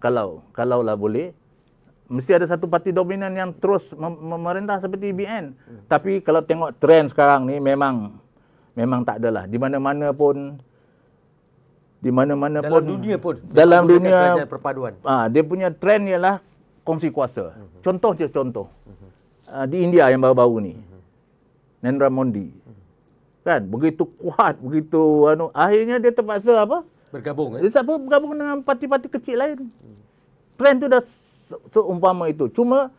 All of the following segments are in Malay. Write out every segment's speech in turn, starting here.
kalau kalaulah boleh mesti ada satu parti dominan yang terus memerintah seperti e BN hmm. tapi kalau tengok trend sekarang ni memang memang tak adalah di mana-mana pun di mana-mana pun dalam dunia pun dalam dunia perpaduan ah dia punya trend ialah kongsi kuasa hmm. contoh je contoh hmm. uh, di India yang baru-baru ni hmm. Narendra Modi hmm. kan begitu kuat begitu anu akhirnya dia terpaksa apa bergabung eh? siapa bergabung dengan parti-parti kecil lain hmm. plan tu dah seumpama itu cuma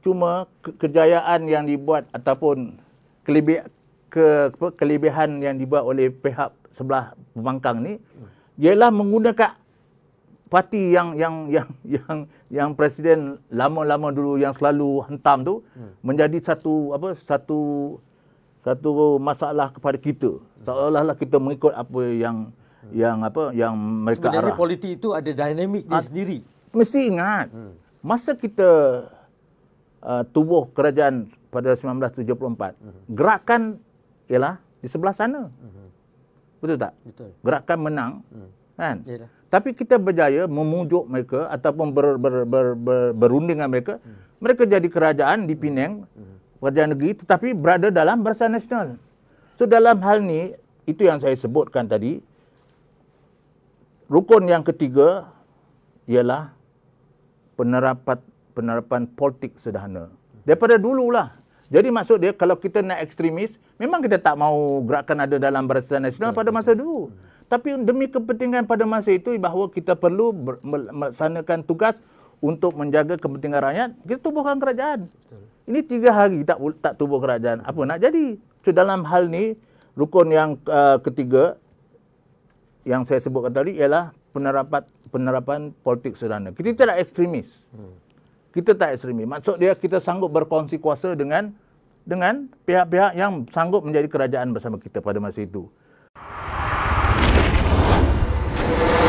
cuma ke kejayaan yang dibuat ataupun kelebi ke kelebihan yang dibuat oleh pihak sebelah pembangkang ni hmm. ialah menggunakan parti yang yang yang yang yang presiden lama-lama dulu yang selalu hentam tu hmm. menjadi satu apa satu satu masalah kepada kita seolah-olah kita mengikut apa yang yang apa yang mereka Sebenarnya arah. politik itu ada dinamik dia sendiri. Mesti ingat. Hmm. Masa kita uh, tubuh kerajaan pada 1974, hmm. gerakan ialah di sebelah sana. Hmm. Betul tak? Betul. Gerakan menang. Hmm. Kan? Yalah. Tapi kita berjaya memujuk mereka ataupun ber, ber, ber, ber, berunding dengan mereka. Hmm. Mereka jadi kerajaan di Penang, hmm. hmm. kerajaan negeri tetapi berada dalam Bersatu Nasional. So dalam hal ni itu yang saya sebutkan tadi rukun yang ketiga ialah penerapan penerapan politik sederhana. Daripada dululah. Jadi maksud dia kalau kita nak ekstremis, memang kita tak mau gerakan ada dalam Barisan Nasional pada masa dulu. Tapi demi kepentingan pada masa itu bahawa kita perlu melaksanakan tugas untuk menjaga kepentingan rakyat, kita tubuhkan kerajaan. Ini tiga hari tak tak tubuh kerajaan. Apa nak jadi? So, dalam hal ni, rukun yang uh, ketiga yang saya sebutkan tadi ialah penerapan penerapan politik sederhana. Kita tidak ekstremis. Hmm. Kita tak ekstremis. Maksud dia kita sanggup berkongsi kuasa dengan dengan pihak-pihak yang sanggup menjadi kerajaan bersama kita pada masa itu. Thank